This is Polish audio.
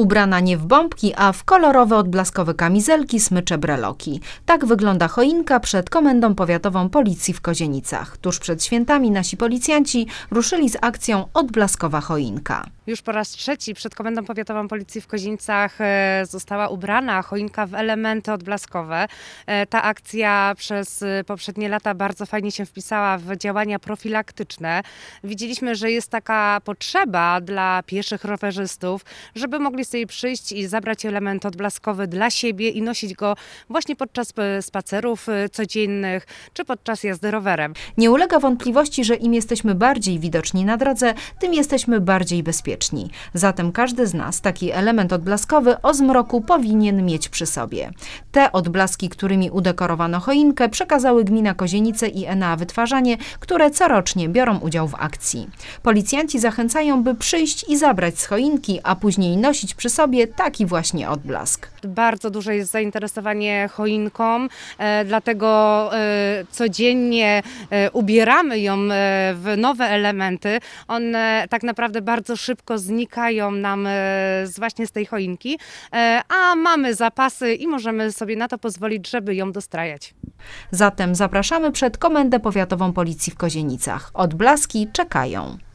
Ubrana nie w bombki, a w kolorowe odblaskowe kamizelki, smycze breloki. Tak wygląda choinka przed Komendą Powiatową Policji w Kozienicach. Tuż przed świętami nasi policjanci ruszyli z akcją Odblaskowa Choinka. Już po raz trzeci przed Komendą Powiatową Policji w Kozienicach e, została ubrana choinka w elementy odblaskowe. E, ta akcja przez e, poprzednie lata bardzo fajnie się wpisała w działania profilaktyczne. Widzieliśmy, że jest taka potrzeba dla pieszych rowerzystów, żeby mogli sobie przyjść i zabrać element odblaskowy dla siebie i nosić go właśnie podczas e, spacerów e, codziennych czy podczas jazdy rowerem. Nie ulega wątpliwości, że im jesteśmy bardziej widoczni na drodze, tym jesteśmy bardziej bezpieczni. Zatem każdy z nas taki element odblaskowy o zmroku powinien mieć przy sobie. Te odblaski, którymi udekorowano choinkę, przekazały gmina Kozienice i ENA Wytwarzanie, które corocznie biorą udział w akcji. Policjanci zachęcają, by przyjść i zabrać z choinki, a później nosić nosić przy sobie taki właśnie odblask. Bardzo duże jest zainteresowanie choinką, e, dlatego e, codziennie e, ubieramy ją w nowe elementy. One tak naprawdę bardzo szybko znikają nam z właśnie z tej choinki, a mamy zapasy i możemy sobie na to pozwolić, żeby ją dostrajać. Zatem zapraszamy przed Komendę Powiatową Policji w Kozienicach. Odblaski czekają.